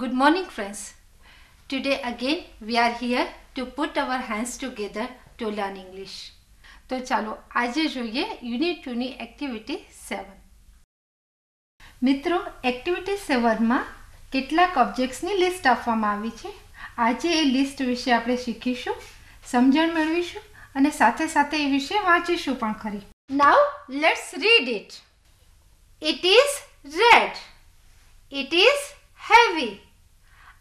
Good morning friends. Today again we are here to put our hands together to learn English. તો ચાલો આજે જોઈએ unit ટુની activity seven મિત્રો activity સેવનમાં કેટલાક ઓબ્જેક્ટ્સની list આપવામાં આવી છે આજે એ લિસ્ટ વિશે આપણે શીખીશું સમજણ મેળવીશું અને સાથે સાથે એ વિશે વાંચીશું પણ ખરી now let's read it it is red it is heavy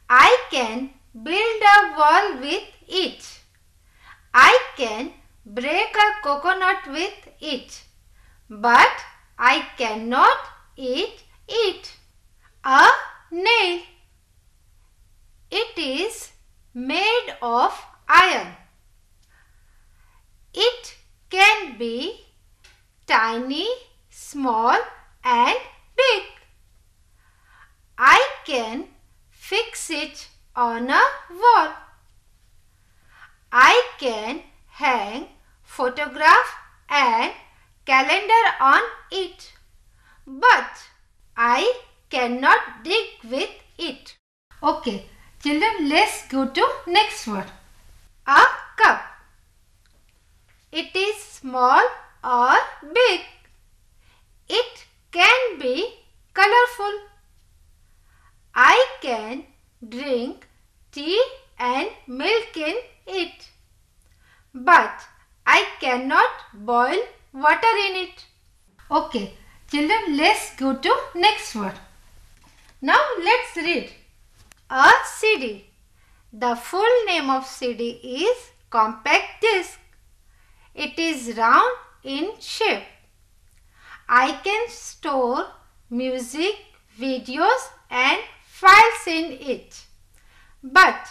I can build a wall with it. I can break a coconut with it. But I cannot eat word? A cup. It is small or big. It can be colorful. I can drink tea and milk in it. But I cannot boil water in it. Okay, children, let's go to next word. Now let's read. A city. The full name of CD is compact disc. It is round in shape. I can store music, videos and files in it. But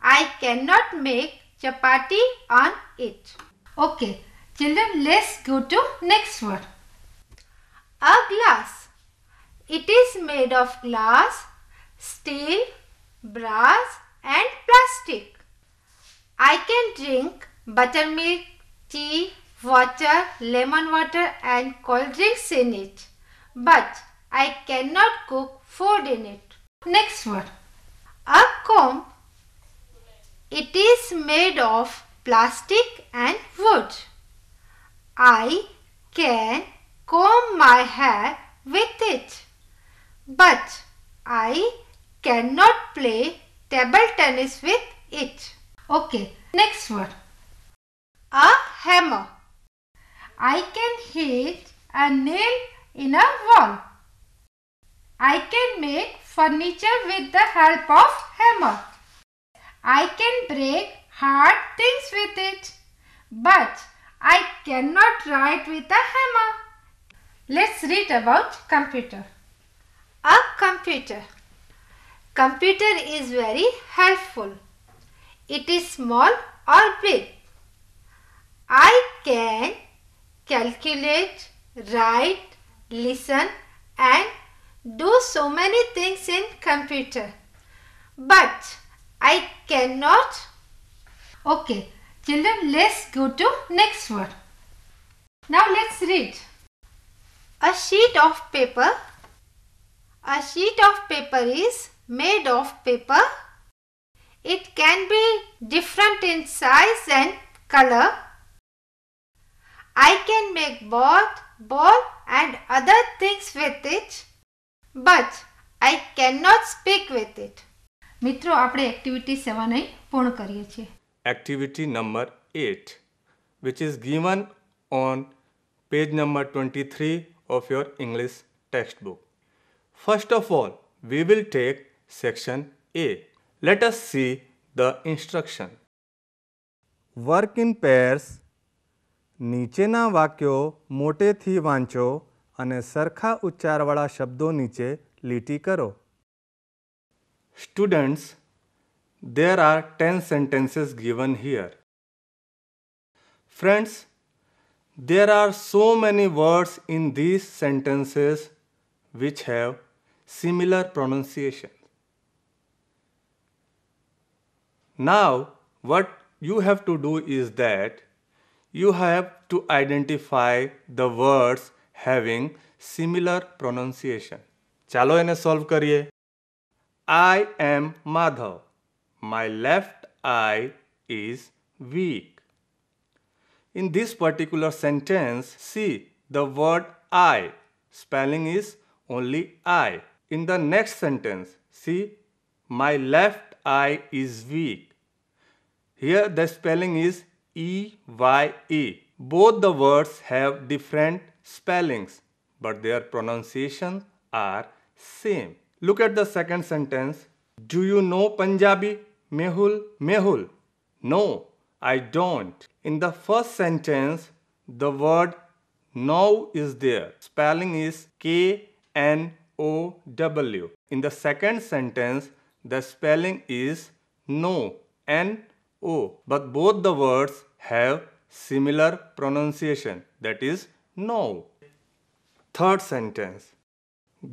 I cannot make chapati on it. Okay, children let's go to next word. A glass. It is made of glass, steel, brass and plastic. I can drink buttermilk, tea, water, lemon water and cold drinks in it. But I cannot cook food in it. Next one. A comb. It is made of plastic and wood. I can comb my hair with it. But I cannot play table tennis with it. Okay, next word. A hammer. I can hit a nail in a wall. I can make furniture with the help of hammer. I can break hard things with it. But I cannot write with a hammer. Let's read about computer. A computer. Computer is very helpful. It is small or big. I can calculate, write, listen and do so many things in computer. But I cannot. Okay, children let's go to next word. Now let's read. A sheet of paper. A sheet of paper is made of paper. It can be different in size and color. I can make both ball and other things with it but I cannot speak with it. Mitro, આપણે activity 7 અહીં પૂર્ણ કરીએ છીએ. Activity 8 which is given on page number 23 of your English textbook. First of all, we will take section A. Let us see the instruction. Work in pairs નીચેના વાક્યો મોટેથી વાંચો અને સરખા ઉચ્ચારવાળા શબ્દો નીચે લીટી કરો students there are ten sentences given here friends there are so many words in this sentences which have similar pronunciation Now, what you have to do is that you have to identify the words having similar pronunciation. ચાલો એને solve kariye. I am Madhav. My left eye is weak. In this particular sentence, see the word I. Spelling is only I. In the next sentence, see my left eye is weak. Here the spelling is E-Y-A. Both the words have different spellings but their pronunciation are same. Look at the second sentence. Do you know Punjabi? Mehul, Mehul. No, I don't. In the first sentence, the word now is there. Spelling is K-N-O-W. In the second sentence, the spelling is no, N Oh, but both the words have similar pronunciation that is no third sentence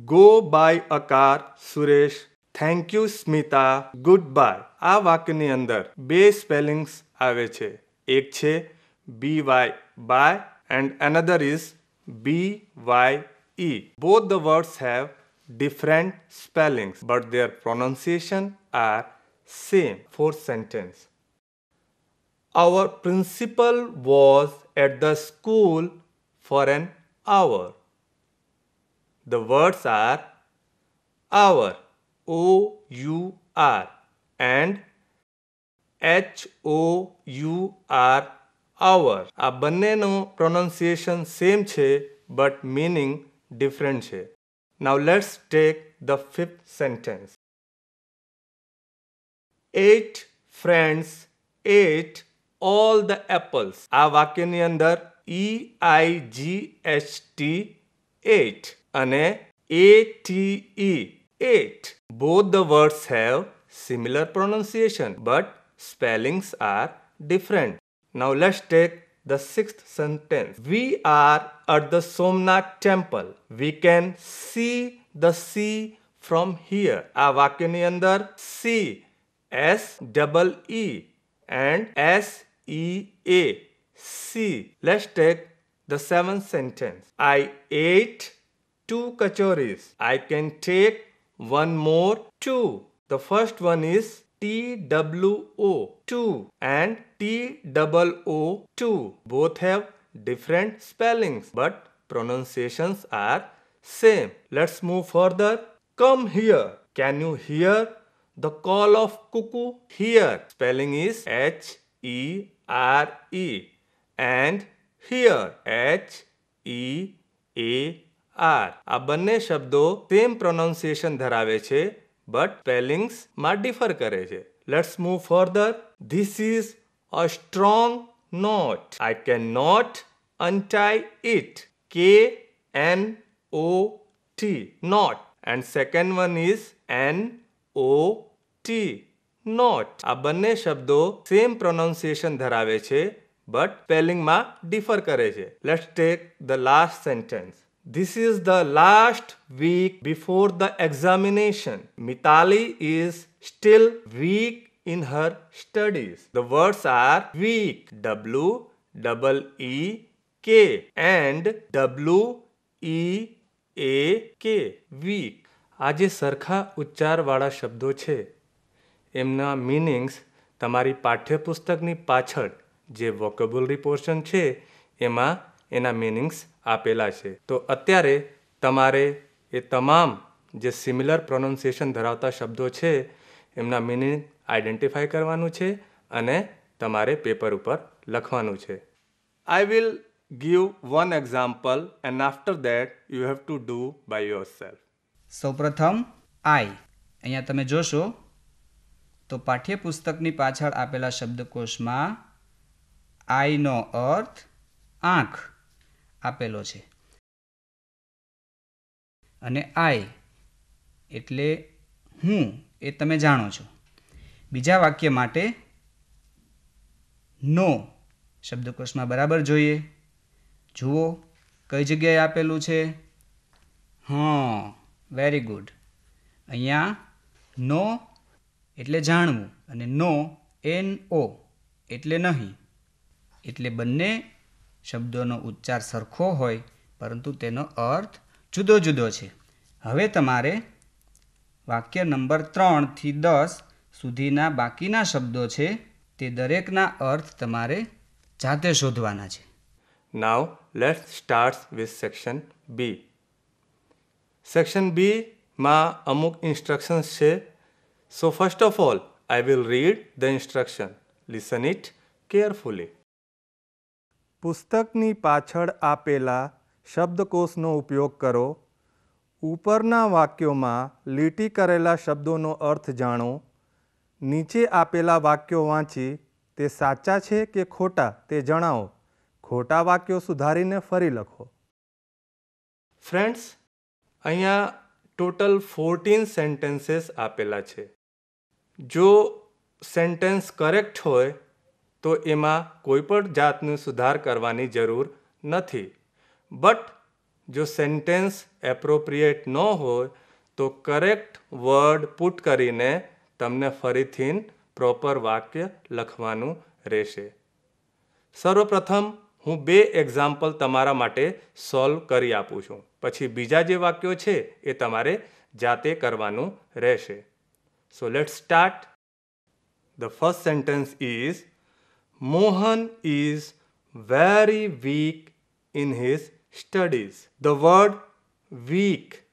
go by a car suresh thank you smita goodbye આ વાક્યની અંદર બે spellings આવે છે એક છે B is by and another is B Y E both the words have different spellings but their pronunciation are same for our principal was at the school for an hour. The words are hour, O U R, and H O U R, hour. આ બંનેનો pronunciation same છે but meaning different છે. Now let's take the fifth sentence. Eight friends ate all the apples આ વાક્યની અંદર E I G H T eight અને A T E ate both the words have similar pronunciation but spellings are different now let's take the sixth sentence. We are at the Somnath temple. We can see the sea from here. આ વાક્યની અંદર C S double E and S E A C. Let's take the seventh sentence. I ate two kachoris. I can take one more two. The first one is T W O two and T double O two. Both have different spellings but pronunciations are same. Let's move further. Come here. Can you hear the call of cuckoo? Here. Spelling is H E R E and here H E A R આ બંને શબ્દો same pronunciation ધરાવે છે but સ્પેલિંગ્સમાં differ કરે છે let's move further this is a strong knot I can not untie it k n o t not and second one is n o t not આ બંને શબ્દો સેમ પ્રોનાઉન્સિએશન ધરાવે છે but સ્પેલિંગમાં differ કરે છે let's take the last sentence This is the last week before the examination. Mitali is still weak in her studies. The words are weak, W double E K and W E A K weak. આજે સરખા ઉચ્ચારવાળા શબ્દો છે એમના meanings તમારી પાઠ્યપુસ્તકની પાછળ જે vocabulary portion છે એમાં એના મિનિંગ્સ આપેલા છે તો અત્યારે તમારે એ તમામ જે સિમિલર પ્રોનાઉન્સિએશન ધરાવતા શબ્દો છે એમના મિનિંગ આઈડેન્ટિફાય કરવાનું છે અને તમારે પેપર ઉપર લખવાનું છે I will give one example and after that you have to do by yourself સૌપ્રથમ આઈ અહીંયા તમે જોશો તો પાઠ્યપુસ્તકની પાછળ આપેલા શબ્દકોશમાં આઈનો અર્થ આંખ આપેલો છે અને આઈ એટલે હું એ તમે જાણો છો બીજા વાક્ય માટે નો શબ્દકોશમાં બરાબર જોઈએ જુઓ કઈ જગ્યાએ આપેલું છે હા વેરી ગુડ અહીંયા નો એટલે જાણવું અને નો એન ઓ એટલે નહીં એટલે બંને શબ્દોનો ઉચ્ચાર સરખો હોય પરંતુ તેનો અર્થ જુદો જુદો છે હવે તમારે વાક્ય નંબર ત્રણથી દસ સુધીના બાકીના શબ્દો છે તે દરેકના અર્થ તમારે જાતે શોધવાના છે now let start with section B section બીમાં અમુક ઇન્સ્ટ્રક્શન્સ છે So first of all, I will read the instruction. Listen it carefully. પુસ્તકની પાછળ આપેલા શબ્દકોશનો ઉપયોગ કરો ઉપરના વાક્યોમાં લીટી કરેલા શબ્દોનો અર્થ જાણો નીચે આપેલા વાક્યો વાંચી તે સાચા છે કે ખોટા તે જણાવો ખોટા વાક્યો સુધારીને ફરી લખો ફ્રેન્ડ્સ અહીંયા ટોટલ ફોર્ટીન સેન્ટેન્સીસ આપેલા છે જો સેન્ટેન્સ કરેક્ટ હોય તો એમાં કોઈ પણ જાતનું સુધાર કરવાની જરૂર નથી બટ જો સેન્ટેન્સ એપ્રોપ્રિએટ ન હોય તો કરેક્ટ વર્ડ પુટ કરીને તમને ફરીથી પ્રોપર વાક્ય લખવાનું રહેશે સર્વપ્રથમ હું બે એક્ઝામ્પલ તમારા માટે સોલ્વ કરી આપું છું પછી બીજા જે વાક્યો છે એ તમારે જાતે કરવાનું રહેશે So let's start. The first sentence is Mohan is very weak in his studies. The word weak.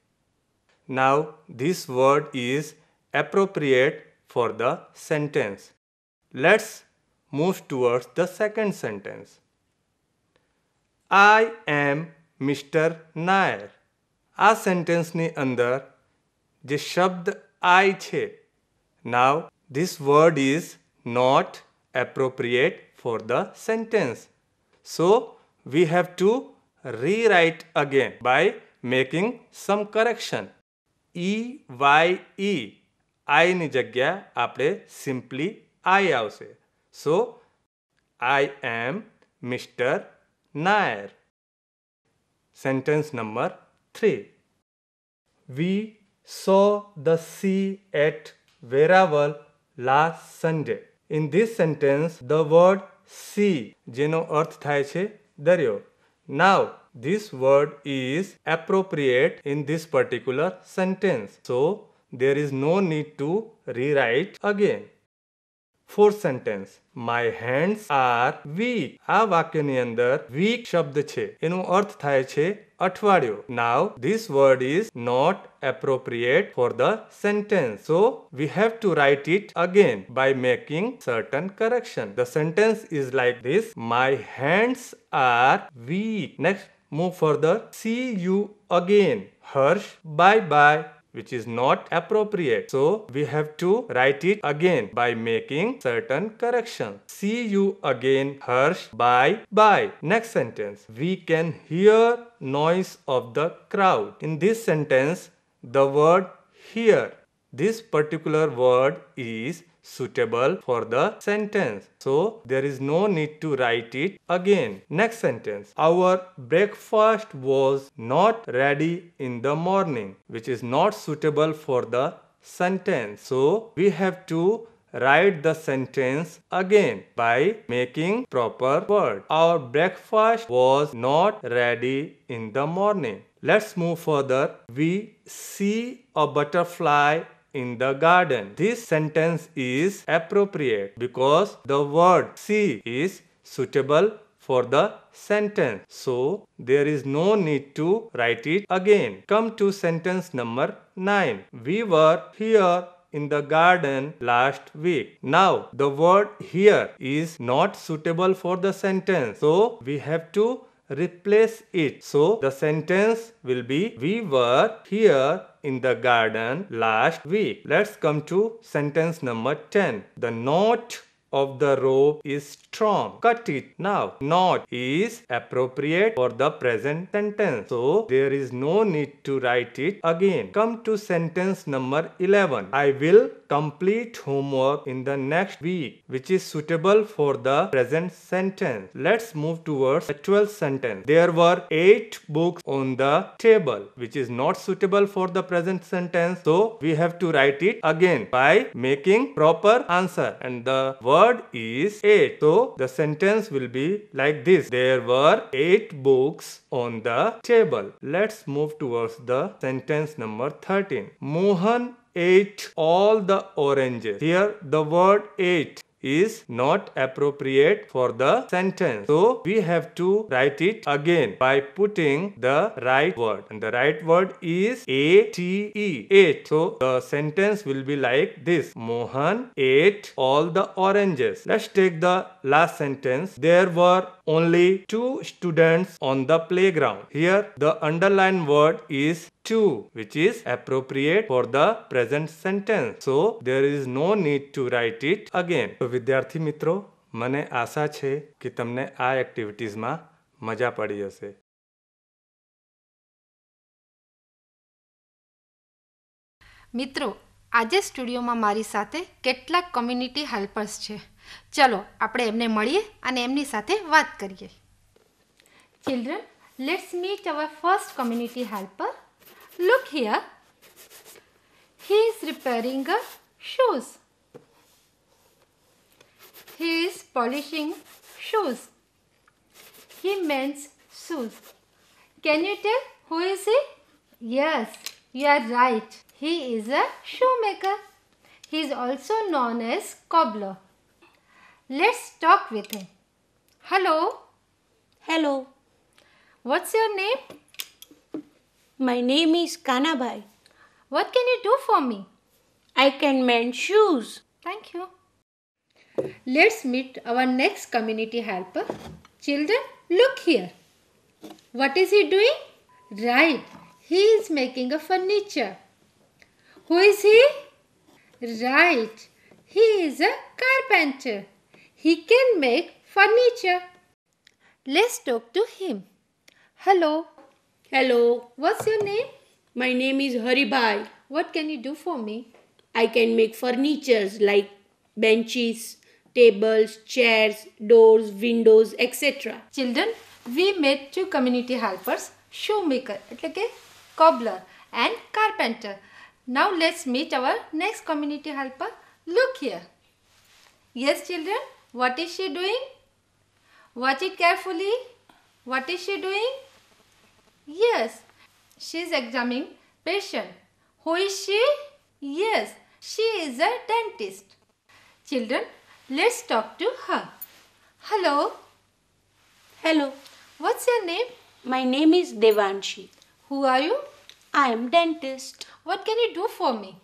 Now this word is appropriate for the sentence. Let's move towards the second sentence. I am Mr. Nair. આ સેન્ટેન્સની અંદર જે શબ્દ આઈ છે now, this word is not appropriate for the sentence. So, we have to rewrite again by making some correction. E Y E I આઈની જગ્યા આપણે simply I આવશે So, I am Mr. Nair. Sentence number 3. We saw the sea at wearable last Sunday. In this sentence, the word see, jeno earth thai che, daryo. Now, this word is appropriate in this particular sentence. So, there is no need to rewrite again. Fourth sentence my hands are week આ વાક્યની અંદર week શબ્દ છે એનો અર્થ થાય છે અઠવાડિયો now this word is not appropriate for the sentence so we have to write it again by making certain correction the sentence is like this my hands are weak next move further see you again Harsh bye bye which is not appropriate. So we have to write it again by making certain correction. See you again Harsh. Bye bye. Next sentence. We can hear noise of the crowd. In this sentence the word hear. This particular word is suitable for the sentence. So there is no need to write it again. Next sentence. Our breakfast was not ready in the morning which is not suitable for the sentence. So we have to write the sentence again by making proper word. Our breakfast was not ready in the morning. Let's move further. We see a butterfly in the garden. This sentence is appropriate because the word see is suitable for the sentence. So, there is no need to write it again. Come to sentence number 9. We were here in the garden last week. Now, the word here is not suitable for the sentence. So, we have to replace it. So the sentence will be we were here in the garden last week. Let's come to sentence number 10. The note of the rope is strong. Cut it now. Not is appropriate for the present sentence. So there is no need to write it again. Come to sentence number 11. I will complete homework in the next week which is suitable for the present sentence. Let's move towards the 12th sentence. There were 8 books on the table which is not suitable for the present sentence. So we have to write it again by making proper answer and the verb word is 8. So the sentence will be like this. There were 8 books on the table. Let's move towards the sentence number 13. Mohan ate all the oranges. Here the word ate is not appropriate for the sentence. So we have to write it again by putting the right word. And the right word is A-T-E. Ate. So the sentence will be like this. Mohan ate all the oranges. Let's take the last sentence, there were only two students on the playground. Here, the underlined word is to which is appropriate for the present sentence. So, there is no need to write it again. તો વિદ્યાર્થી મિત્રો મને આશા છે કે તમને આ એક્ટિવિટીઝમાં મજા પડી હશે મિત્રો આજે સ્ટુડિયોમાં મારી સાથે કેટલાક કમ્યુનિટી હેલ્પર્સ છે ચલો આપણે એમને મળીએ અને એમની સાથે વાત કરીએ children let's meet our first community helper look here he is repairing a shoes he is polishing shoes he mends shoes. Can you tell who is he? Yes, you are right. He is a shoemaker. He is also known as cobbler. Let's talk with him. Hello. Hello. What's your name? My name is Kanabai. What can you do for me? I can mend shoes. Thank you. Let's meet our next community helper. Children, look here. What is he doing? Right, he is making a furniture. Who is he? Right, he is a carpenter. He can make furniture. Let's talk to him. Hello. Hello. What's your name? My name is Haribai. What can you do for me? I can make furnitures like benches, tables, chairs, doors, windows, etc. Children, we met two community helpers, shoemaker, a cobbler and carpenter. Now let's meet our next community helper. Look here. Yes children, what is she doing? Watch it carefully. What is she doing? Yes, she is examining patient. Who is she? Yes, she is a dentist. Children, let's talk to her. Hello. Hello. What's your name? My name is Devanshi. Who are you? I am dentist. What can you do for me?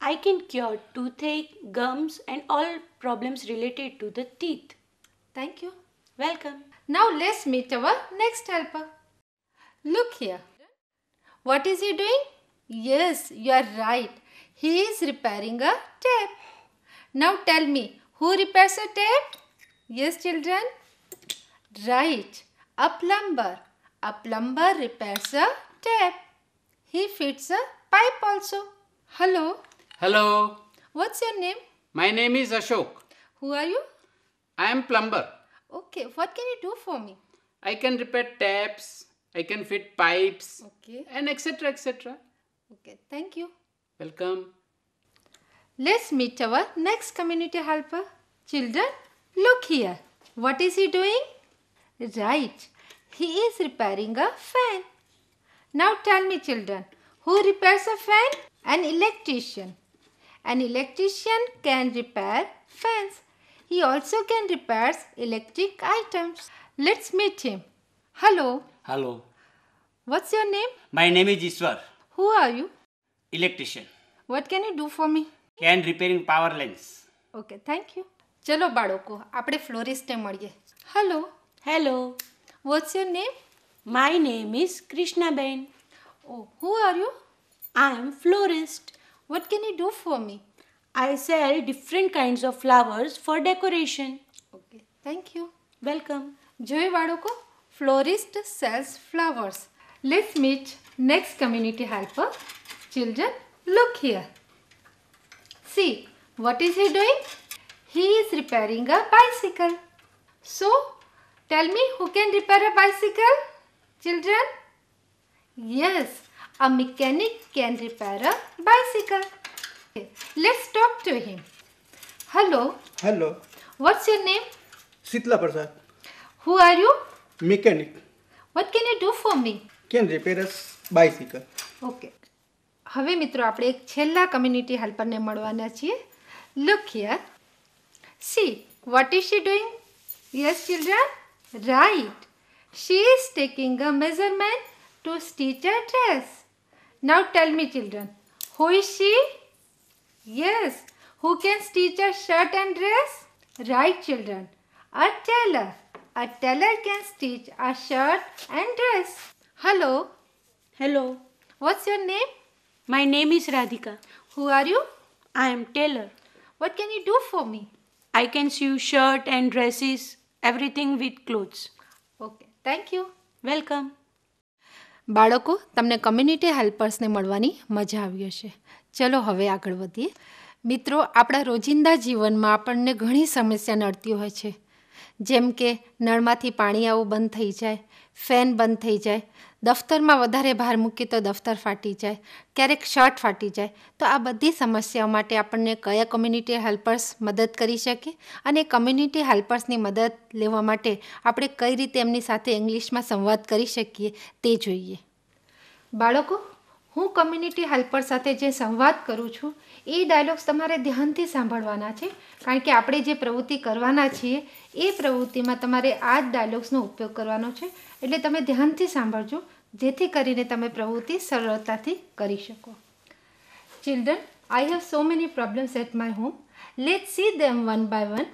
I can cure toothache, gums and all problems related to the teeth. Thank you. Welcome. Now let's meet our next helper. Look here. What is he doing? Yes, you are right. He is repairing a tape. Now tell me, who repairs a tape? Yes, children? Right, a plumber. A plumber repairs a tape. He fits a pipe also. Hello. Hello. What's your name? My name is Ashok. Who are you? I am plumber. Okay, what can you do for me? I can repair taps, I can fit pipes, okay. and etc. etc. Okay, thank you. Welcome. Let's meet our next community helper. Children, look here. What is he doing? Right, he is repairing a fan. Now tell me children, who repairs a fan? An electrician. An electrician can repair fans. He also can repair electric items. Let's meet him. Hello. Hello. What's your name? My name is Iswar. Who are you? Electrician. What can you do for me? Can repairing power lines. Okay thank you ચલો બાળકો આપણે Hello. Hello. What's your name? My name is Krishna Ben. Oh, who are you? I am florist. What can you do for me? I sell different kinds of flowers for decoration. Okay, thank you. Welcome. જોઈ florist sells flowers. Let's meet next community helper. children look here see what is he doing he is repairing a bicycle so tell me who can repair a bicycle children yes A mechanic can repair a bicycle. okay, Let's talk to him. Hello. Hello. What's your name? Sitla Prasad. Who are you? Mechanic. What can you do for me? Can repair a bicycle. Okay. હવે મિત્રો આપણે એક છેલ્લા community હેલ્પરને મળવાના છીએ look here see what is she doing yes children right she is taking a measurement to stitch a dress Now tell me children, who is she? Yes. Who can stitch a shirt and dress? Right children. A tailor. A tailor can stitch a shirt and dress. Hello. Hello. What's your name? My name is Radhika. Who are you? I am tailor. What can you do for me? I can sew shirt and dresses, everything with clothes. Okay. Thank you. Welcome. બાળકો તમને community હેલ્પર્સને મળવાની મજા આવી હશે ચલો હવે આગળ વધીએ મિત્રો આપણા રોજિંદા જીવનમાં આપણને ઘણી સમસ્યા નડતી હોય છે જેમ કે નળમાંથી પાણી આવવું બંધ થઈ જાય ફેન બંધ થઈ જાય દફતરમાં વધારે ભાર મૂકીએ તો દફતર ફાટી જાય ક્યારેક શર્ટ ફાટી જાય તો આ બધી સમસ્યાઓ માટે આપણને કયા કમ્યુનિટી હેલ્પર્સ મદદ કરી શકે અને કમ્યુનિટી હેલ્પર્સની મદદ લેવા માટે આપણે કઈ રીતે એમની સાથે ઇંગ્લિશમાં સંવાદ કરી શકીએ તે જોઈએ બાળકો હું કમ્યુનિટી હેલ્પર સાથે જે સંવાદ કરું છું એ ડાયલોગ્સ તમારે ધ્યાનથી સાંભળવાના છે કારણ કે આપણે જે પ્રવૃત્તિ કરવાના છીએ એ પ્રવૃત્તિમાં તમારે આ જ ડાયલોગ્સનો ઉપયોગ કરવાનો છે એટલે તમે ધ્યાનથી સાંભળજો જેથી કરીને તમે પ્રવૃત્તિ સરળતાથી કરી શકો children I have so many problems at my home let see them one by one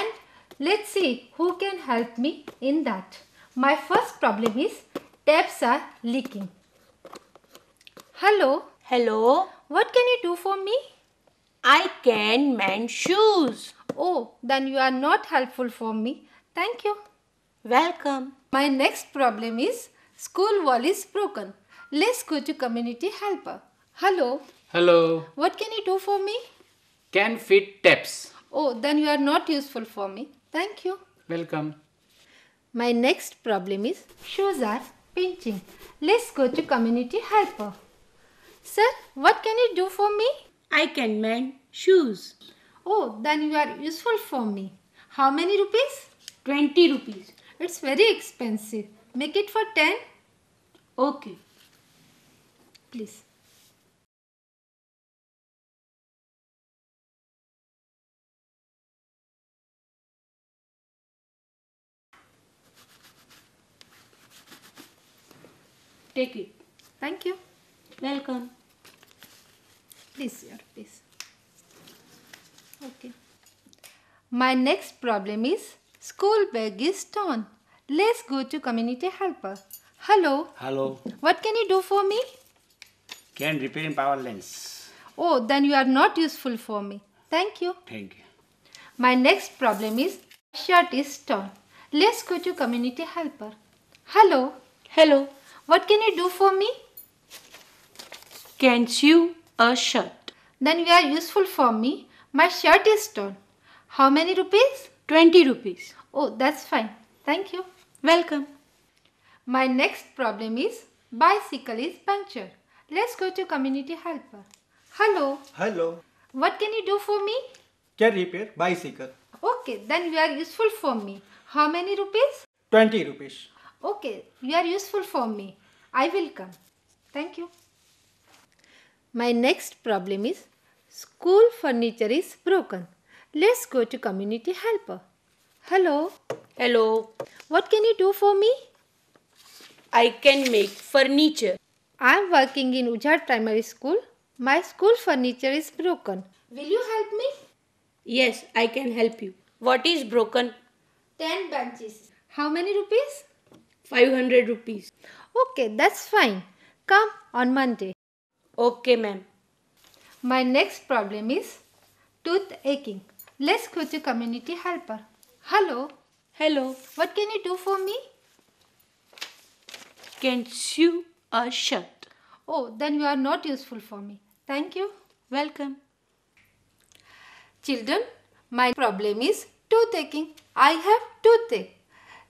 and let see who can help me in that my first problem is taps are leaking hello hello what can you do for me I can mend shoes. Oh, then you are not helpful for me. Thank you. Welcome. My next problem is school wall is broken. Let's go to community helper. Hello. Hello. What can you do for me? Can fit taps. Oh, then you are not useful for me. Thank you. Welcome. My next problem is shoes are pinching. Let's go to community helper. Sir, what can you do for me? I can mend shoes. Oh, then you are useful for me. How many rupees? 20 rupees. It's very expensive. Make it for 10. Okay. Please. Take it. Thank you. Welcome. Please here, this. Okay. My next problem is school bag is torn. Let's go to community helper. Hello. Hello. What can you do for me? Can repairing power lens. Oh, then you are not useful for me. Thank you. Thank you. My next problem is shirt is torn. Let's go to community helper. Hello. Hello. What can you do for me? Can not you a shirt. Then you are useful for me. My shirt is torn. How many rupees? 20 rupees. Oh, that's fine. Thank you. Welcome. My next problem is bicycle is punctured. Let's go to community helper. Hello. Hello. What can you do for me? Can repair bicycle. Okay, then you are useful for me. How many rupees? 20 rupees. Okay, you are useful for me. I will come. Thank you. My next problem is school furniture is broken. Let's go to community helper. Hello. Hello. What can you do for me? I can make furniture. I am working in Ujjad Primary School. My school furniture is broken. Will you help me? Yes, I can help you. What is broken? 10 benches. How many rupees? 500 rupees. Okay, that's fine. Come on Monday. Okay, ma'am. My next problem is tooth aching. Let's go to community helper. Hello. Hello. What can you do for me? Can sew a shirt. Oh, then you are not useful for me. Thank you. Welcome. Children, my problem is tooth aching. I have toothache.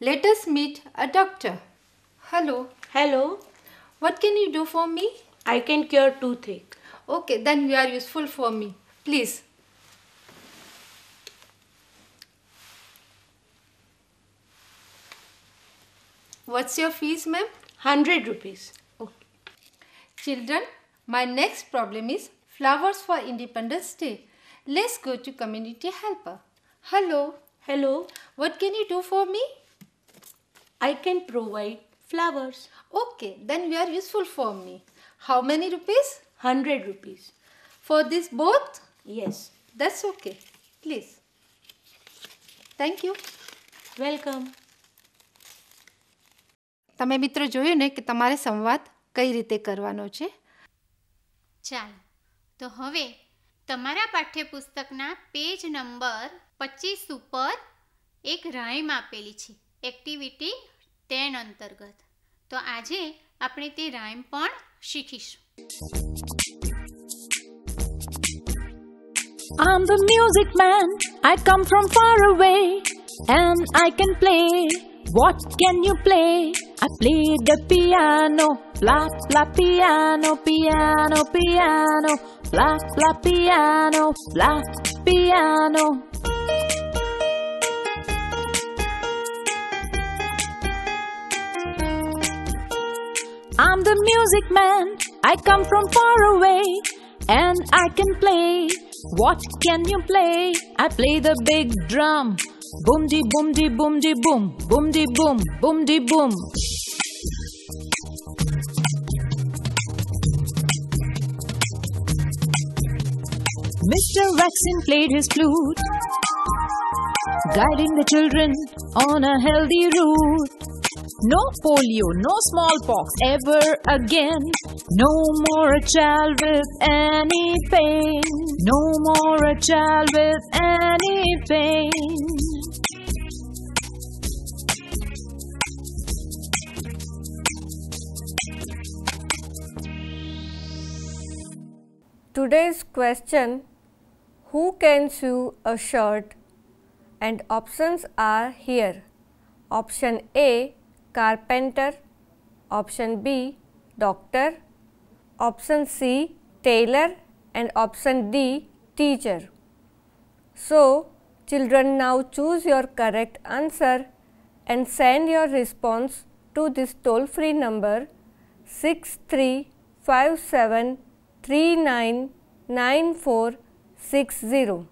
Let us meet a doctor. Hello. Hello. What can you do for me? I can cure toothache. Okay, then you are useful for me. Please. What's your fees, ma'am? 100 rupees. Okay. Children, my next problem is flowers for Independence Day. Let's go to community helper. Hello. Hello. What can you do for me? I can provide flowers. Okay, then you are useful for me. How many rupees? 100 rupees. For this both? Yes. That's okay. Please. Thank you welcome તમે મિત્રો જોયું ને કે તમારે સંવાદ કઈ રીતે કરવાનો છે ચાલો તો હવે તમારા પાઠ્યપુસ્તકના પેજ નંબર પચીસ ઉપર એક રાઈમ આપેલી છે એક્ટિવિટી ટેન અંતર્ગત તો આજે આપણે તે રાઈમ પણ I'm the music man, I come from far away, and I can play. What can you play? I play the piano, la la piano, piano, piano, la la piano, la piano. I'm the music man, I come from far away, and I can play. What can you play? I play the big drum. Boom de boom de boom de boom, boom de boom, boom de boom. Mr. Waxin played his flute, guiding the children on a healthy route. No polio, no smallpox ever again. No more a child with any pain. No more a child with any pain. Today's question Who can sew a shirt? And options are here. Option A carpenter, option B, doctor, option C, tailor and option D, teacher. So, children now choose your correct answer and send your response to this toll free number 6357399460.